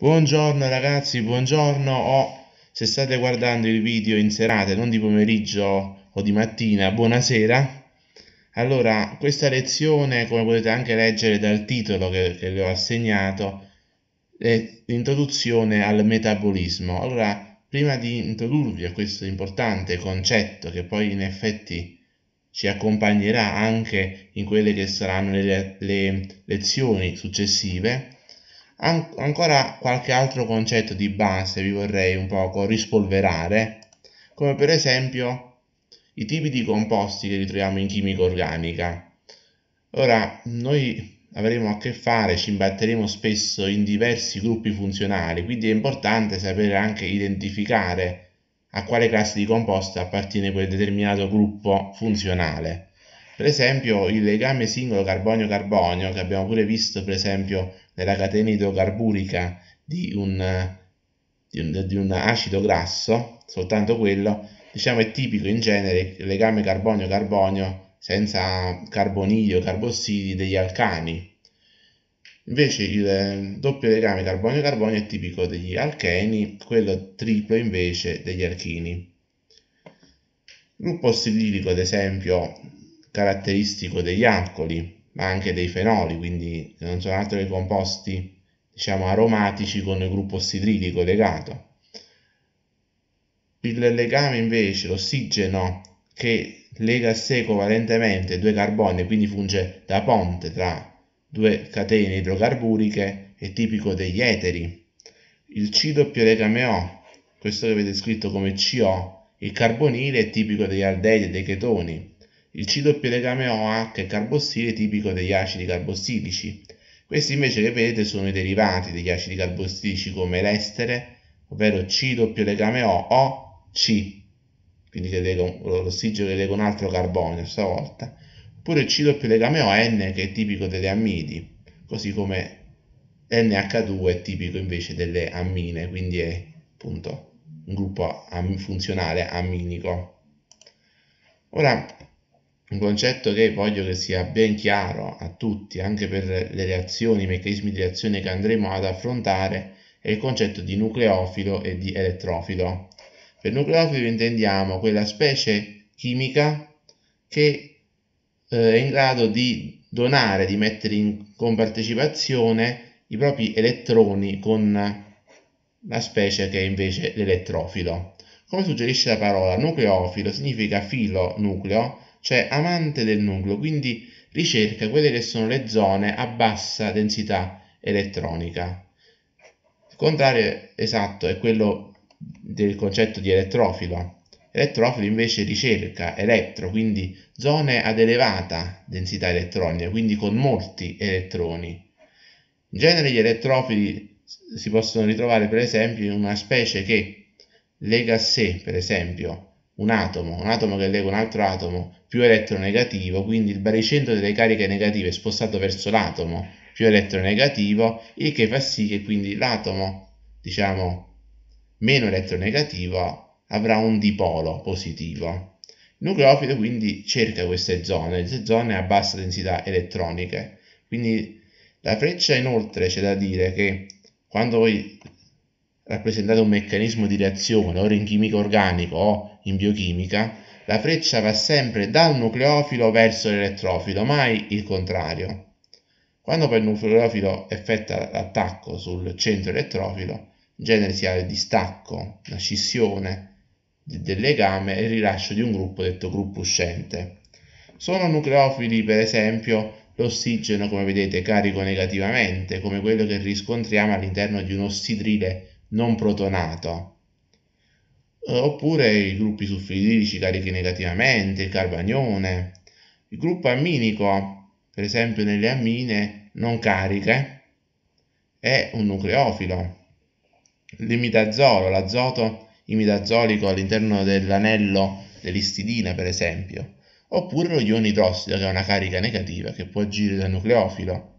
Buongiorno ragazzi, buongiorno o se state guardando il video in serata, non di pomeriggio o di mattina, buonasera. Allora, questa lezione, come potete anche leggere dal titolo che, che le ho assegnato, è l'introduzione al metabolismo. Allora, prima di introdurvi a questo importante concetto che poi in effetti ci accompagnerà anche in quelle che saranno le, le lezioni successive, An- ancora qualche altro concetto di base vi vorrei un poco rispolverare, come per esempio i tipi di composti che ritroviamo in chimica organica. Ora, noi avremo a che fare, ci imbatteremo spesso in diversi gruppi funzionali, quindi è importante sapere anche identificare a quale classe di composto appartiene quel determinato gruppo funzionale. Per esempio il legame singolo carbonio-carbonio, che abbiamo pure visto per esempio nella catena idrocarburica di un, di, un, di un, acido grasso, soltanto quello, diciamo è tipico in genere il legame carbonio-carbonio senza carbonio, carbossidi degli alcani. Invece il ehm, doppio legame carbonio-carbonio è tipico degli alcheni, quello triplo invece degli alchini. Gruppo ossidilico, ad esempio, caratteristico degli alcoli, ma anche dei fenoli, quindi non sono altro che composti diciamo, aromatici con il gruppo ossidrilico legato. Il legame invece, l'ossigeno, che lega a sé covalentemente due carboni quindi funge da ponte tra due catene idrocarburiche, è tipico degli eteri. Il C legame O, questo che avete scritto come CO, il carbonile è tipico degli aldeidi e dei chetoni. Il C doppio legame OH è carbossile tipico degli acidi carbossilici. Questi invece che vedete sono i derivati degli acidi carbossilici come l'estere, ovvero C doppio legame O, O, C, quindi che l'ossigeno che lega un altro carbonio stavolta, oppure C doppio legame ON che è tipico delle ammidi, così come NH2 è tipico invece delle ammine, quindi è appunto un gruppo funzionale amminico. Ora, un concetto che voglio che sia ben chiaro a tutti, anche per le reazioni, i meccanismi di reazione che andremo ad affrontare, è il concetto di nucleofilo e di elettrofilo. Per nucleofilo intendiamo quella specie chimica che eh, è in grado di donare, di mettere in compartecipazione i propri elettroni con la specie che è invece l'elettrofilo. Come suggerisce la parola nucleofilo significa filo nucleo cioè amante del nucleo, quindi ricerca quelle che sono le zone a bassa densità elettronica. Il contrario esatto è quello del concetto di elettrofilo. Elettrofilo invece ricerca elettro, quindi zone ad elevata densità elettronica, quindi con molti elettroni. In genere gli elettrofili si possono ritrovare per esempio in una specie che lega a sé, per esempio, un atomo, un atomo che lega un altro atomo più elettronegativo, quindi il baricentro delle cariche negative è spostato verso l'atomo più elettronegativo, il che fa sì che quindi l'atomo, diciamo, meno elettronegativo avrà un dipolo positivo. Il nucleofilo quindi cerca queste zone, queste zone a bassa densità elettroniche. Quindi la freccia inoltre c'è da dire che quando voi rappresentata un meccanismo di reazione, ora in chimica organica o in biochimica, la freccia va sempre dal nucleofilo verso l'elettrofilo, mai il contrario. Quando poi il nucleofilo effettua l'attacco sul centro elettrofilo, in genere si ha il distacco, la scissione del legame e il rilascio di un gruppo detto gruppo uscente. Sono nucleofili, per esempio, l'ossigeno, come vedete, carico negativamente, come quello che riscontriamo all'interno di un ossidrile non protonato. Eh, oppure i gruppi sulfidrici carichi negativamente, il carbanione, il gruppo amminico, per esempio nelle ammine non cariche, è un nucleofilo. L'imidazolo, l'azoto imidazolico all'interno dell'anello dell'istidina, per esempio, oppure lo ione che è una carica negativa che può agire da nucleofilo.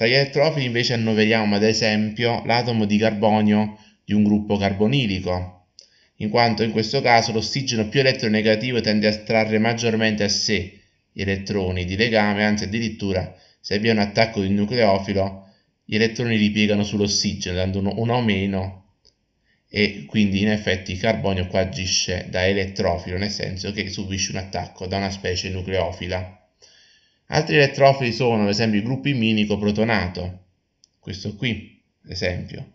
Tra gli elettrofili invece annoveriamo ad esempio l'atomo di carbonio di un gruppo carbonilico, in quanto in questo caso l'ossigeno più elettronegativo tende a trarre maggiormente a sé gli elettroni di legame, anzi addirittura se vi un attacco di nucleofilo gli elettroni ripiegano sull'ossigeno dando uno o meno e quindi in effetti il carbonio qua agisce da elettrofilo nel senso che subisce un attacco da una specie nucleofila. Altri elettrofili sono, ad esempio, i gruppi minico protonato, questo qui, ad esempio,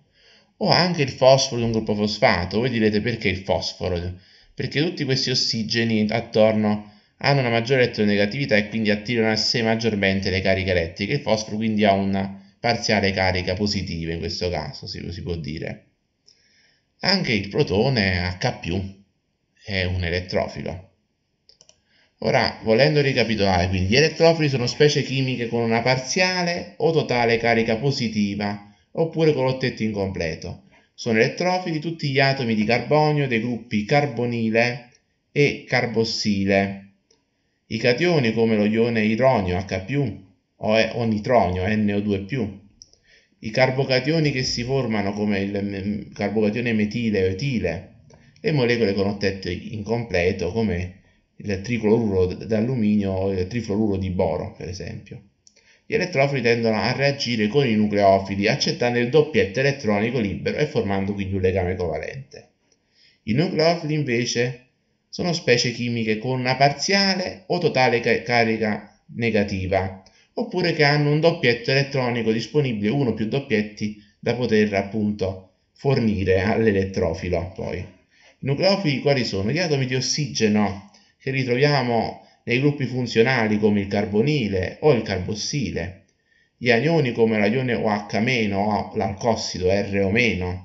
o anche il fosforo di un gruppo fosfato. Voi direte perché il fosforo? Perché tutti questi ossigeni attorno hanno una maggiore elettronegatività e quindi attirano a sé maggiormente le cariche elettriche. Il fosforo quindi ha una parziale carica positiva in questo caso, si, si può dire. Anche il protone H+, è un elettrofilo. Ora, volendo ricapitolare, quindi gli elettrofili sono specie chimiche con una parziale o totale carica positiva oppure con l'ottetto incompleto. Sono elettrofili tutti gli atomi di carbonio dei gruppi carbonile e carbossile. I cationi come lo ione ironio H+, o, nitronio NO2+, i carbocationi che si formano come il mm, mm, carbocatione metile o etile, le molecole con ottetto incompleto come il tricloruro d'alluminio o il trifloruro di boro, per esempio. Gli elettrofili tendono a reagire con i nucleofili accettando il doppietto elettronico libero e formando quindi un legame covalente. I nucleofili invece sono specie chimiche con una parziale o totale carica negativa, oppure che hanno un doppietto elettronico disponibile, uno più doppietti da poter appunto fornire all'elettrofilo poi. I nucleofili quali sono? Gli atomi di ossigeno che ritroviamo nei gruppi funzionali come il carbonile o il carbossile, gli anioni come l'anione OH- o l'alcossido R-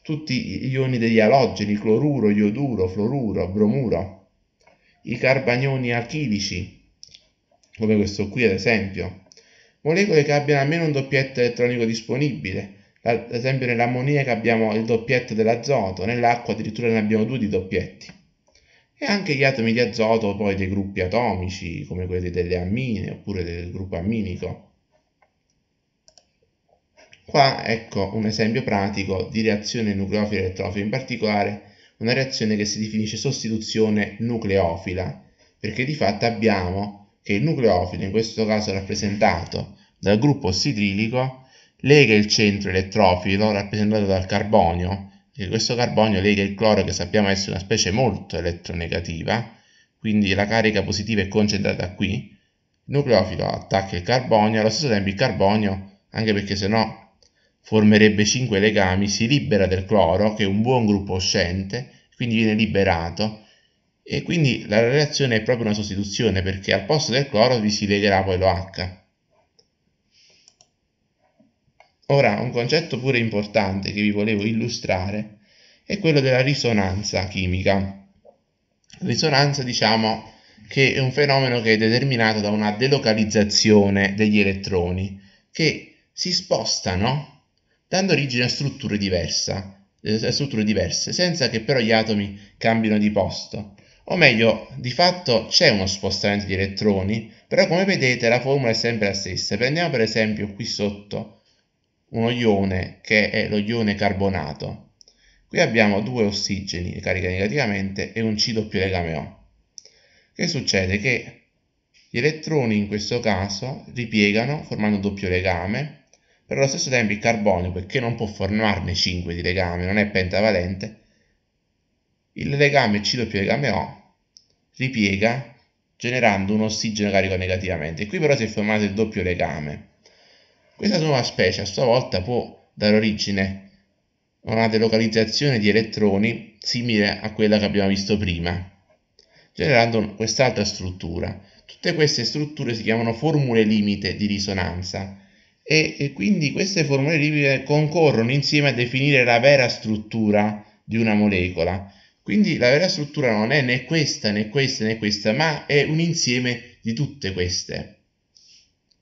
tutti gli ioni degli alogeni, cloruro, ioduro, fluoruro, bromuro, i carbanioni alchilici, come questo qui ad esempio, molecole che abbiano almeno un doppietto elettronico disponibile, ad esempio nell'ammoniaca abbiamo il doppietto dell'azoto, nell'acqua addirittura ne abbiamo due di doppietti e anche gli atomi di azoto poi dei gruppi atomici come quelli delle ammine oppure del gruppo amminico. Qua ecco un esempio pratico di reazione nucleofila elettrofila, in particolare una reazione che si definisce sostituzione nucleofila, perché di fatto abbiamo che il nucleofilo, in questo caso rappresentato dal gruppo ossidrilico, lega il centro elettrofilo rappresentato dal carbonio eh, questo carbonio lega il cloro che sappiamo essere una specie molto elettronegativa, quindi la carica positiva è concentrata qui, il nucleofilo attacca il carbonio, allo stesso tempo il carbonio, anche perché sennò formerebbe 5 legami, si libera del cloro, che è un buon gruppo uscente, quindi viene liberato, e quindi la reazione è proprio una sostituzione, perché al posto del cloro vi si legherà poi l'OH. Ora, un concetto pure importante che vi volevo illustrare è quello della risonanza chimica. Risonanza, diciamo, che è un fenomeno che è determinato da una delocalizzazione degli elettroni che si spostano dando origine a strutture, diversa, eh, a strutture diverse, senza che però gli atomi cambino di posto. O meglio, di fatto c'è uno spostamento di elettroni, però come vedete la formula è sempre la stessa. Prendiamo per esempio qui sotto uno ione che è lo ione carbonato. Qui abbiamo due ossigeni caricati negativamente e un C doppio legame O. Che succede? Che gli elettroni in questo caso ripiegano formando un doppio legame, però allo stesso tempo il carbonio, perché non può formarne 5 di legame, non è pentavalente, il legame C doppio legame O ripiega generando un ossigeno carico negativamente. Qui però si è formato il doppio legame questa nuova specie a sua volta può dare origine a una delocalizzazione di elettroni simile a quella che abbiamo visto prima, generando quest'altra struttura. Tutte queste strutture si chiamano formule limite di risonanza e, e quindi queste formule limite concorrono insieme a definire la vera struttura di una molecola. Quindi la vera struttura non è né questa né questa né questa, ma è un insieme di tutte queste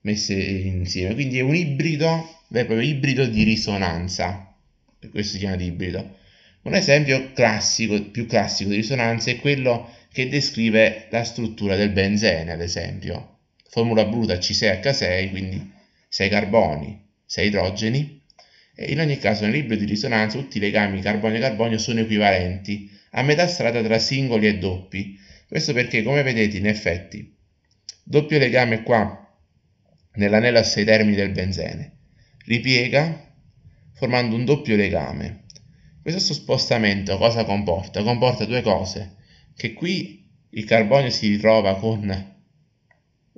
messe insieme. Quindi è un ibrido, è proprio ibrido di risonanza, per questo si chiama di ibrido. Un esempio classico, più classico di risonanza è quello che descrive la struttura del benzene, ad esempio. Formula bruta C6H6, quindi 6 carboni, 6 idrogeni. E in ogni caso nel libro di risonanza tutti i legami carbonio-carbonio sono equivalenti, a metà strada tra singoli e doppi. Questo perché, come vedete, in effetti, doppio legame qua nell'anello a sei termini del benzene, ripiega formando un doppio legame. Questo spostamento cosa comporta? Comporta due cose, che qui il carbonio si ritrova con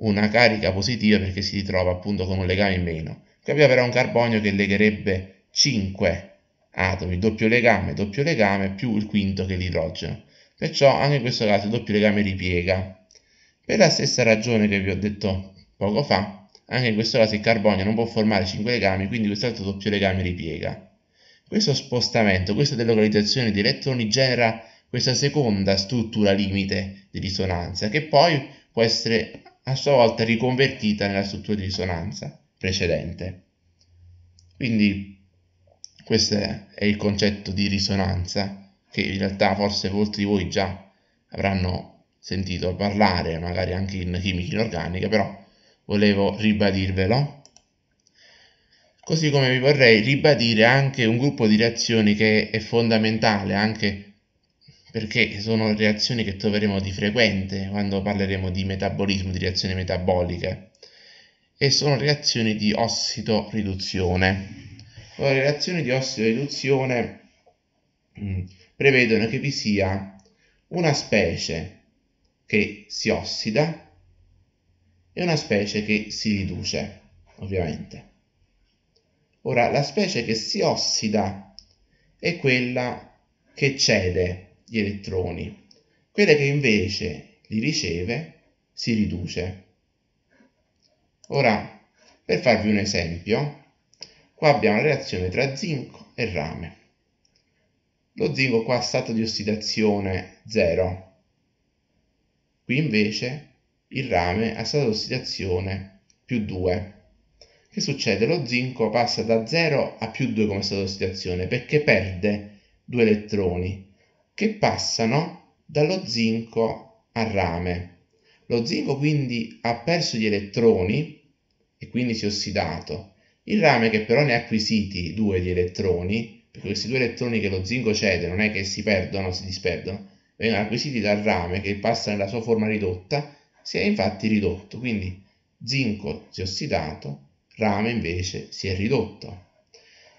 una carica positiva perché si ritrova appunto con un legame in meno. Qui abbiamo però un carbonio che legherebbe 5 atomi, doppio legame, doppio legame, più il quinto che è l'idrogeno. Perciò anche in questo caso il doppio legame ripiega. Per la stessa ragione che vi ho detto poco fa, anche in questo caso il carbonio non può formare 5 legami, quindi quest'altro doppio legame ripiega. Questo spostamento, questa delocalizzazione di elettroni genera questa seconda struttura limite di risonanza, che poi può essere a sua volta riconvertita nella struttura di risonanza precedente. Quindi questo è il concetto di risonanza, che in realtà forse molti di voi già avranno sentito parlare, magari anche in chimica inorganica, però volevo ribadirvelo. Così come vi vorrei ribadire anche un gruppo di reazioni che è fondamentale, anche perché sono reazioni che troveremo di frequente quando parleremo di metabolismo, di reazioni metaboliche, e sono reazioni di ossidoriduzione. Allora, le reazioni di ossidoriduzione mm, prevedono che vi sia una specie che si ossida è una specie che si riduce, ovviamente. Ora, la specie che si ossida è quella che cede gli elettroni, quella che invece li riceve si riduce. Ora, per farvi un esempio, qua abbiamo la reazione tra zinco e rame. Lo zinco qua ha stato di ossidazione 0, qui invece il rame ha stato ossidazione più 2. Che succede? Lo zinco passa da 0 a più 2 come stato ossidazione perché perde due elettroni che passano dallo zinco al rame. Lo zinco quindi ha perso gli elettroni e quindi si è ossidato. Il rame che però ne ha acquisiti due di elettroni, perché questi due elettroni che lo zinco cede non è che si perdono, si disperdono, vengono acquisiti dal rame che passa nella sua forma ridotta si è infatti ridotto, quindi zinco si è ossidato, rame invece si è ridotto.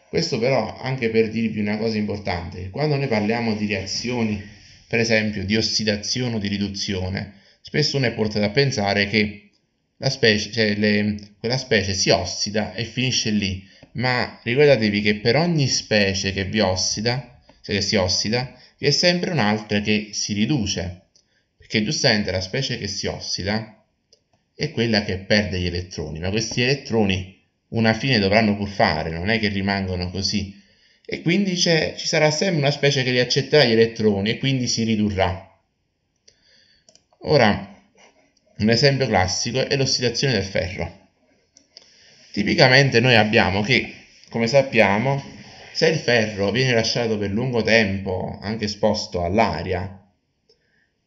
Questo però anche per dirvi una cosa importante, quando noi parliamo di reazioni, per esempio di ossidazione o di riduzione, spesso uno è portato a pensare che specie, cioè le, quella specie si ossida e finisce lì, ma ricordatevi che per ogni specie che vi ossida, cioè che si ossida, vi è sempre un'altra che si riduce che giustamente la specie che si ossida è quella che perde gli elettroni, ma questi elettroni una fine dovranno pur fare, non è che rimangono così. E quindi ci sarà sempre una specie che li accetterà gli elettroni e quindi si ridurrà. Ora, un esempio classico è l'ossidazione del ferro. Tipicamente noi abbiamo che, come sappiamo, se il ferro viene lasciato per lungo tempo, anche esposto all'aria,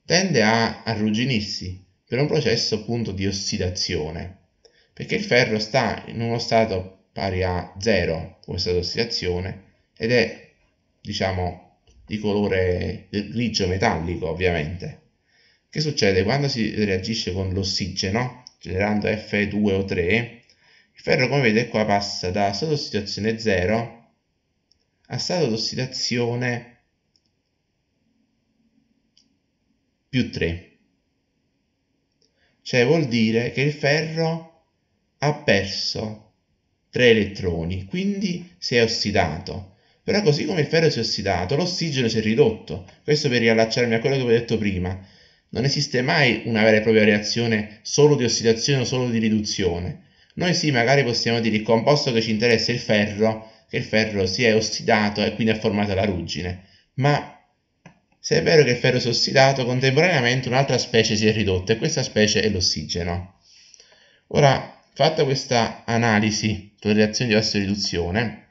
tende a arrugginirsi per un processo appunto di ossidazione, perché il ferro sta in uno stato pari a zero come stato di ossidazione ed è diciamo di colore grigio metallico ovviamente. Che succede quando si reagisce con l'ossigeno generando Fe2O3? Il ferro come vedete qua passa da stato di ossidazione 0 a stato di ossidazione più 3. Cioè vuol dire che il ferro ha perso 3 elettroni, quindi si è ossidato. Però così come il ferro si è ossidato, l'ossigeno si è ridotto. Questo per riallacciarmi a quello che vi ho detto prima. Non esiste mai una vera e propria reazione solo di ossidazione o solo di riduzione. Noi sì, magari possiamo dire il composto che ci interessa è il ferro, che il ferro si è ossidato e quindi ha formato la ruggine, ma se è vero che il ferro si è ossidato, contemporaneamente un'altra specie si è ridotta e questa specie è l'ossigeno. Ora, fatta questa analisi sulle reazioni di ossiriduzione,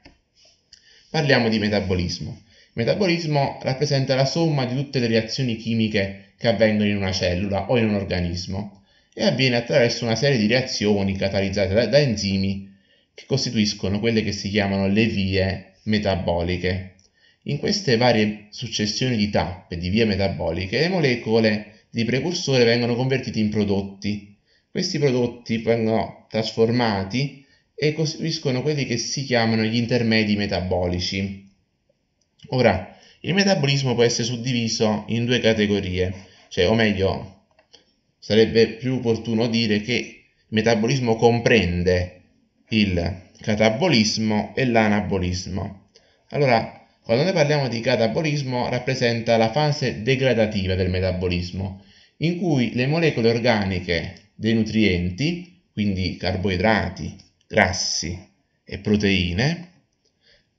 parliamo di metabolismo. Il metabolismo rappresenta la somma di tutte le reazioni chimiche che avvengono in una cellula o in un organismo e avviene attraverso una serie di reazioni catalizzate da, da enzimi che costituiscono quelle che si chiamano le vie metaboliche. In queste varie successioni di tappe di vie metaboliche, le molecole di precursore vengono convertite in prodotti. Questi prodotti vengono trasformati e costituiscono quelli che si chiamano gli intermedi metabolici. Ora, il metabolismo può essere suddiviso in due categorie, cioè, o meglio, sarebbe più opportuno dire che il metabolismo comprende il catabolismo e l'anabolismo. Allora, quando noi parliamo di catabolismo rappresenta la fase degradativa del metabolismo, in cui le molecole organiche dei nutrienti, quindi carboidrati, grassi e proteine,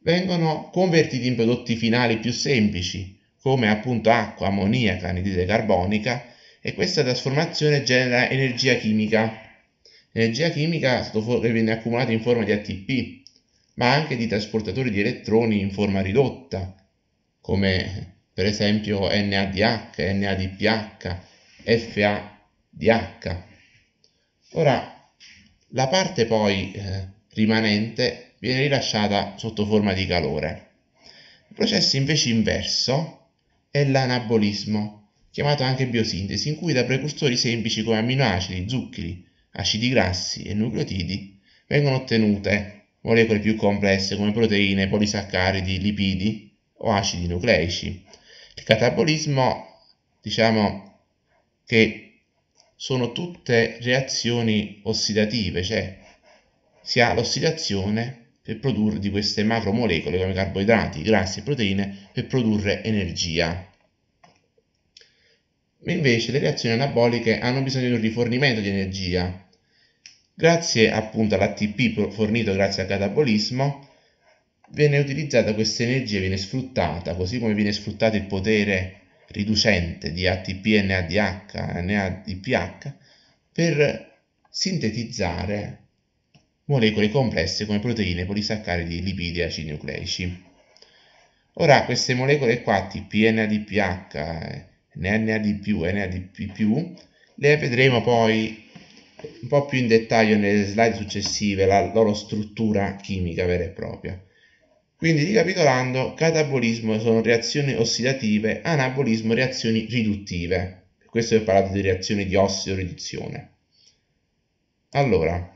vengono convertiti in prodotti finali più semplici, come appunto acqua, ammoniaca, anidride carbonica, e questa trasformazione genera energia chimica. L'energia chimica viene accumulata in forma di ATP, ma anche di trasportatori di elettroni in forma ridotta, come per esempio NADH, NADPH, FADH. Ora, la parte poi eh, rimanente viene rilasciata sotto forma di calore. Il processo invece inverso è l'anabolismo, chiamato anche biosintesi, in cui da precursori semplici come amminoacidi, zuccheri, acidi grassi e nucleotidi vengono ottenute molecole più complesse come proteine, polisaccaridi, lipidi o acidi nucleici. Il catabolismo, diciamo che sono tutte reazioni ossidative, cioè si ha l'ossidazione per produrre di queste macromolecole come carboidrati, grassi e proteine per produrre energia. Invece le reazioni anaboliche hanno bisogno di un rifornimento di energia Grazie appunto all'ATP fornito grazie al catabolismo, viene utilizzata questa energia, viene sfruttata, così come viene sfruttato il potere riducente di ATP e NADH, NADPH, per sintetizzare molecole complesse come proteine, polisaccaridi, lipidi e acidi nucleici. Ora, queste molecole qua, ATP, NADPH, NAD+, NADP+, le vedremo poi un po' più in dettaglio nelle slide successive la loro struttura chimica vera e propria. Quindi ricapitolando, catabolismo sono reazioni ossidative, anabolismo reazioni riduttive. Per questo vi ho parlato di reazioni di ossido-riduzione. Allora,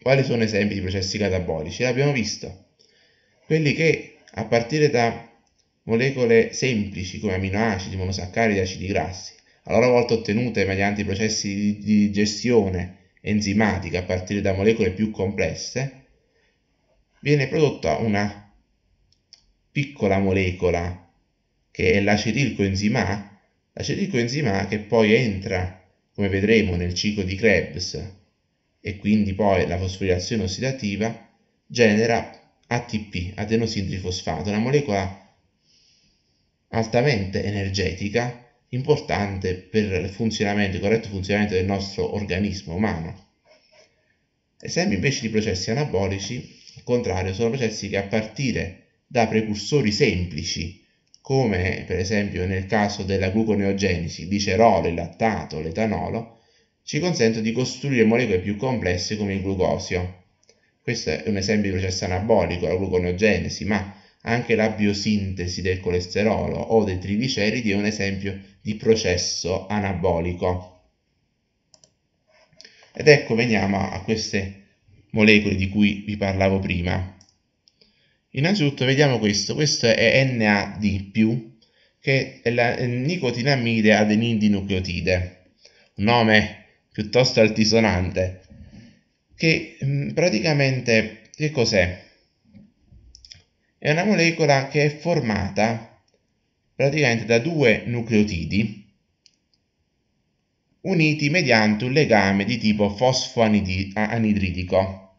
quali sono esempi di processi catabolici? L'abbiamo visto. Quelli che a partire da molecole semplici come aminoacidi, monosaccaridi, acidi grassi, a loro volta ottenute mediante processi di digestione enzimatica a partire da molecole più complesse, viene prodotta una piccola molecola che è l'acetilcoenzima A, l'acetilcoenzima A che poi entra, come vedremo, nel ciclo di Krebs e quindi poi la fosforilazione ossidativa genera ATP, adenosin una molecola altamente energetica importante per il, funzionamento, il corretto funzionamento del nostro organismo umano. Esempi invece di processi anabolici, al contrario, sono processi che a partire da precursori semplici, come per esempio nel caso della gluconeogenesi, il glicerolo, il lattato, l'etanolo, ci consentono di costruire molecole più complesse come il glucosio. Questo è un esempio di processo anabolico, la gluconeogenesi, ma anche la biosintesi del colesterolo o dei trigliceridi è un esempio di processo anabolico. Ed ecco veniamo a queste molecole di cui vi parlavo prima. Innanzitutto vediamo questo, questo è NAD+, che è la nicotinamide adenidinucleotide, un nome piuttosto altisonante, che praticamente che cos'è? è una molecola che è formata praticamente da due nucleotidi uniti mediante un legame di tipo fosfoanidridico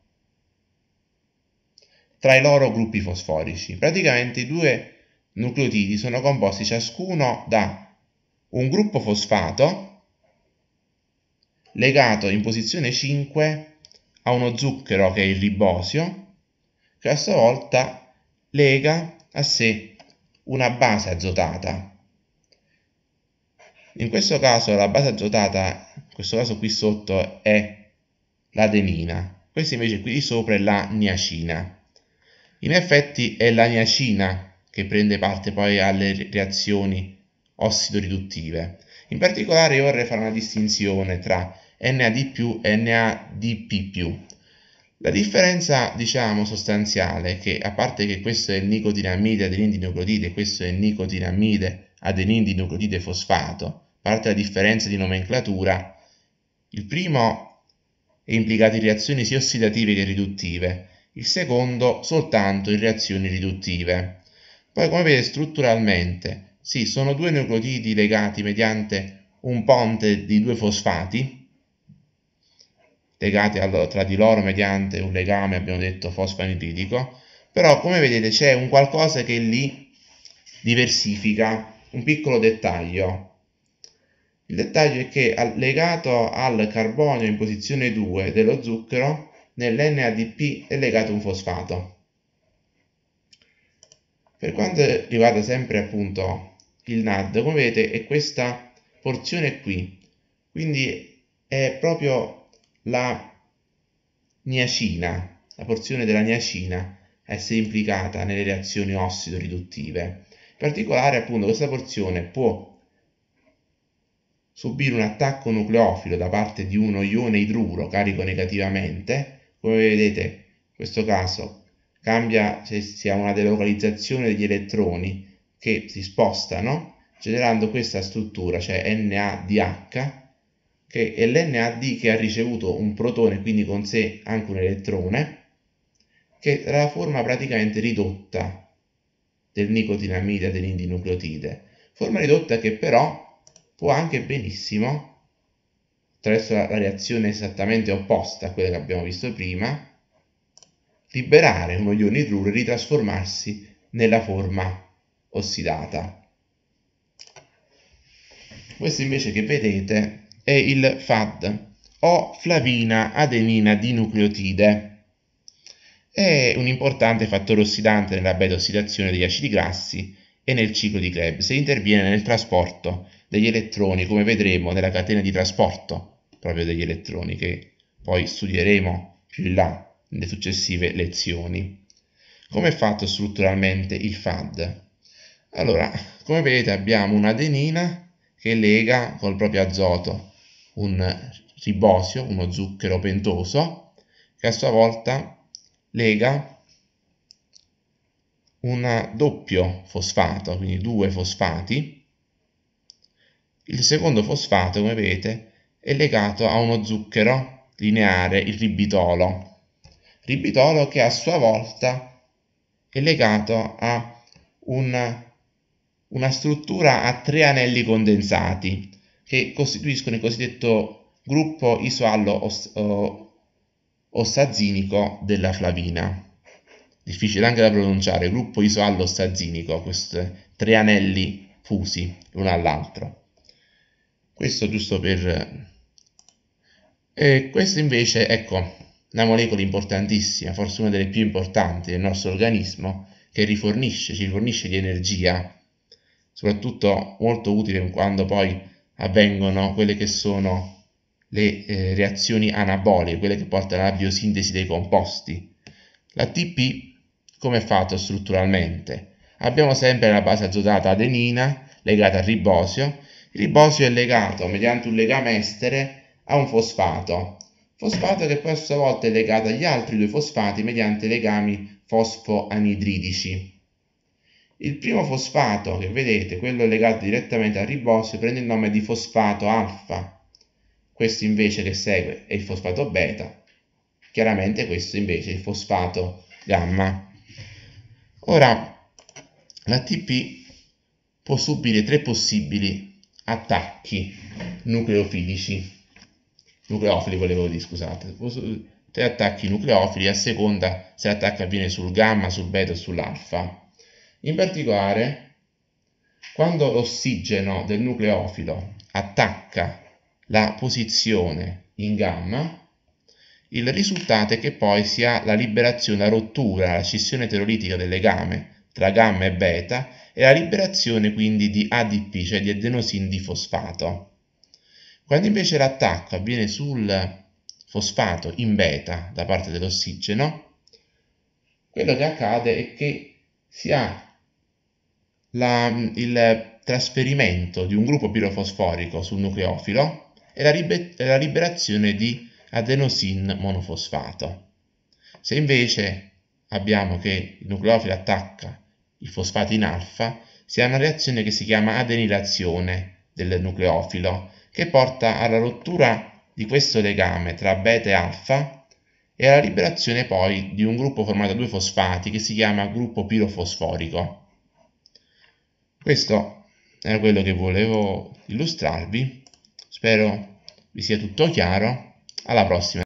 tra i loro gruppi fosforici. Praticamente i due nucleotidi sono composti ciascuno da un gruppo fosfato legato in posizione 5 a uno zucchero che è il ribosio, che a sua volta lega a sé una base azotata. In questo caso la base azotata, in questo caso qui sotto, è l'adenina, questa invece qui di sopra è la niacina. In effetti è la niacina che prende parte poi alle reazioni ossidoriduttive. In particolare io vorrei fare una distinzione tra NAD+, NADP+. La differenza, diciamo, sostanziale è che, a parte che questo è il nicotinamide e questo è il nicotinamide adenindinoglutide fosfato, a parte la differenza di nomenclatura, il primo è implicato in reazioni sia ossidative che riduttive, il secondo soltanto in reazioni riduttive. Poi, come vedete, strutturalmente, sì, sono due nucleotidi legati mediante un ponte di due fosfati, legati al, tra di loro mediante un legame, abbiamo detto, fosfanitritico, però come vedete c'è un qualcosa che li diversifica, un piccolo dettaglio. Il dettaglio è che legato al carbonio in posizione 2 dello zucchero, nell'NADP è legato un fosfato. Per quanto riguarda sempre appunto il NAD, come vedete è questa porzione qui, quindi è proprio la niacina, la porzione della niacina a essere implicata nelle reazioni ossido-riduttive. In particolare, appunto, questa porzione può subire un attacco nucleofilo da parte di uno ione idruro carico negativamente, come vedete in questo caso cambia se si ha una delocalizzazione degli elettroni che si spostano, generando questa struttura, cioè NADH, che è l'NAD che ha ricevuto un protone, quindi con sé anche un elettrone, che è la forma praticamente ridotta del nicotinamide dell'indinucleotide. Forma ridotta che però può anche benissimo, attraverso la, reazione esattamente opposta a quella che abbiamo visto prima, liberare uno ione idruro e ritrasformarsi nella forma ossidata. Questo invece che vedete è il FAD o flavina adenina di nucleotide. È un importante fattore ossidante nella beta-ossidazione degli acidi grassi e nel ciclo di Krebs e interviene nel trasporto degli elettroni, come vedremo nella catena di trasporto proprio degli elettroni che poi studieremo più in là nelle successive lezioni. Come è fatto strutturalmente il FAD? Allora, come vedete abbiamo un'adenina che lega col proprio azoto un ribosio, uno zucchero pentoso, che a sua volta lega un doppio fosfato, quindi due fosfati. Il secondo fosfato, come vedete, è legato a uno zucchero lineare, il ribitolo. Ribitolo che a sua volta è legato a un, una struttura a tre anelli condensati, che costituiscono il cosiddetto gruppo isoallo ossazinico della flavina. Difficile anche da pronunciare, gruppo isoallo ossazinico, questi tre anelli fusi l'uno all'altro. Questo giusto per... E questo invece, ecco, una molecola importantissima, forse una delle più importanti del nostro organismo, che rifornisce, ci rifornisce di energia, soprattutto molto utile quando poi avvengono quelle che sono le eh, reazioni anaboliche, quelle che portano alla biosintesi dei composti. L'ATP come è fatto strutturalmente? Abbiamo sempre la base azotata adenina legata al ribosio. Il ribosio è legato mediante un legame estere a un fosfato, fosfato che poi a sua volta è legato agli altri due fosfati mediante legami fosfoanidridici. Il primo fosfato che vedete, quello legato direttamente al ribosio, prende il nome di fosfato alfa. Questo invece che segue è il fosfato beta. Chiaramente questo invece è il fosfato gamma. Ora, l'ATP può subire tre possibili attacchi nucleofilici. Nucleofili volevo dire, scusate. Tre attacchi nucleofili a seconda se l'attacco avviene sul gamma, sul beta o sull'alfa. In particolare, quando l'ossigeno del nucleofilo attacca la posizione in gamma, il risultato è che poi si ha la liberazione, la rottura, la scissione terolitica del legame tra gamma e beta e la liberazione quindi di ADP, cioè di adenosin di fosfato. Quando invece l'attacco avviene sul fosfato in beta da parte dell'ossigeno, quello che accade è che si ha la, il trasferimento di un gruppo pirofosforico sul nucleofilo e la, libe, la liberazione di adenosin monofosfato. Se invece abbiamo che il nucleofilo attacca il fosfato in alfa, si ha una reazione che si chiama adenilazione del nucleofilo, che porta alla rottura di questo legame tra beta e alfa e alla liberazione poi di un gruppo formato da due fosfati che si chiama gruppo pirofosforico questo era quello che volevo illustrarvi spero vi sia tutto chiaro alla prossima